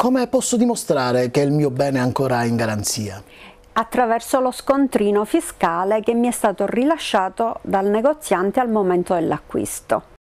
Come posso dimostrare che il mio bene è ancora in garanzia? attraverso lo scontrino fiscale che mi è stato rilasciato dal negoziante al momento dell'acquisto.